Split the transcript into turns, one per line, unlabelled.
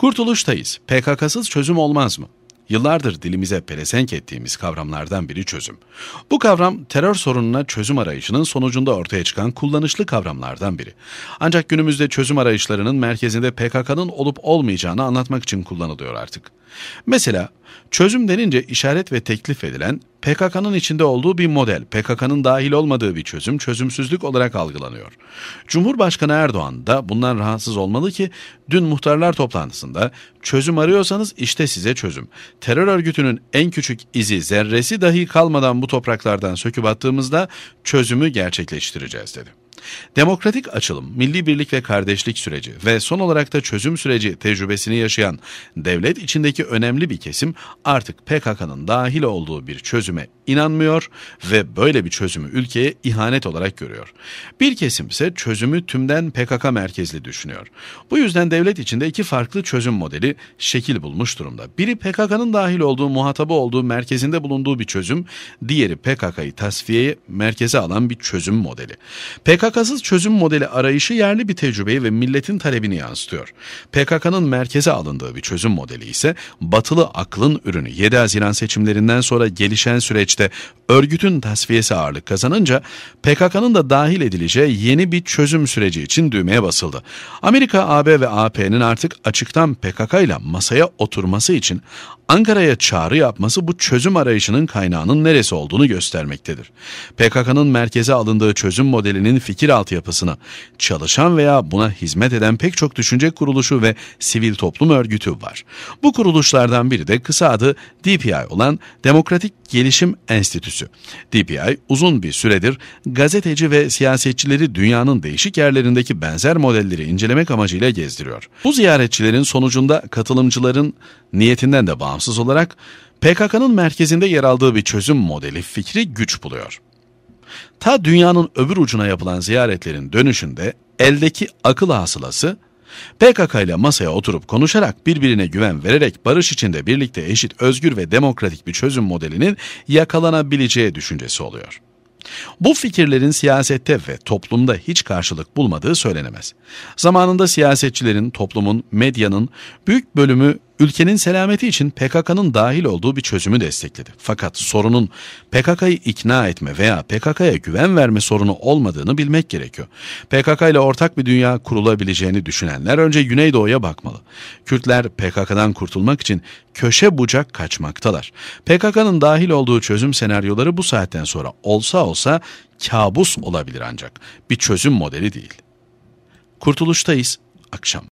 Kurtuluştayız. PKK'sız çözüm olmaz mı? Yıllardır dilimize pelesenk ettiğimiz kavramlardan biri çözüm. Bu kavram terör sorununa çözüm arayışının sonucunda ortaya çıkan kullanışlı kavramlardan biri. Ancak günümüzde çözüm arayışlarının merkezinde PKK'nın olup olmayacağını anlatmak için kullanılıyor artık. Mesela Çözüm denince işaret ve teklif edilen PKK'nın içinde olduğu bir model, PKK'nın dahil olmadığı bir çözüm, çözümsüzlük olarak algılanıyor. Cumhurbaşkanı Erdoğan da bundan rahatsız olmalı ki dün muhtarlar toplantısında çözüm arıyorsanız işte size çözüm. Terör örgütünün en küçük izi, zerresi dahi kalmadan bu topraklardan söküp attığımızda çözümü gerçekleştireceğiz dedi. Demokratik açılım, milli birlik ve kardeşlik süreci ve son olarak da çözüm süreci tecrübesini yaşayan devlet içindeki önemli bir kesim artık PKK'nın dahil olduğu bir çözüme inanmıyor ve böyle bir çözümü ülkeye ihanet olarak görüyor. Bir kesim ise çözümü tümden PKK merkezli düşünüyor. Bu yüzden devlet içinde iki farklı çözüm modeli şekil bulmuş durumda. Biri PKK'nın dahil olduğu, muhatabı olduğu, merkezinde bulunduğu bir çözüm, diğeri PKK'yı tasfiyeye merkeze alan bir çözüm modeli. PKK PKK'sız çözüm modeli arayışı yerli bir tecrübeyi ve milletin talebini yansıtıyor. PKK'nın merkeze alındığı bir çözüm modeli ise batılı aklın ürünü 7 Haziran seçimlerinden sonra gelişen süreçte örgütün tasfiyesi ağırlık kazanınca PKK'nın da dahil edileceği yeni bir çözüm süreci için düğmeye basıldı. Amerika, AB ve AP'nin artık açıktan PKK ile masaya oturması için Ankara'ya çağrı yapması bu çözüm arayışının kaynağının neresi olduğunu göstermektedir. PKK'nın merkeze alındığı çözüm modelinin fikri fikir altyapısını, çalışan veya buna hizmet eden pek çok düşünce kuruluşu ve sivil toplum örgütü var. Bu kuruluşlardan biri de kısa adı DPI olan Demokratik Gelişim Enstitüsü. DPI uzun bir süredir gazeteci ve siyasetçileri dünyanın değişik yerlerindeki benzer modelleri incelemek amacıyla gezdiriyor. Bu ziyaretçilerin sonucunda katılımcıların niyetinden de bağımsız olarak PKK'nın merkezinde yer aldığı bir çözüm modeli fikri güç buluyor. Ta dünyanın öbür ucuna yapılan ziyaretlerin dönüşünde eldeki akıl hasılası PKK ile masaya oturup konuşarak birbirine güven vererek barış içinde birlikte eşit, özgür ve demokratik bir çözüm modelinin yakalanabileceği düşüncesi oluyor. Bu fikirlerin siyasette ve toplumda hiç karşılık bulmadığı söylenemez. Zamanında siyasetçilerin, toplumun, medyanın büyük bölümü ülkenin selameti için PKK'nın dahil olduğu bir çözümü destekledi. Fakat sorunun PKK'yı ikna etme veya PKK'ya güven verme sorunu olmadığını bilmek gerekiyor. PKK ile ortak bir dünya kurulabileceğini düşünenler önce Güneydoğu'ya bakmalı. Kürtler PKK'dan kurtulmak için köşe bucak kaçmaktalar. PKK'nın dahil olduğu çözüm senaryoları bu saatten sonra olsa olsa kabus olabilir ancak bir çözüm modeli değil. Kurtuluştayız akşam.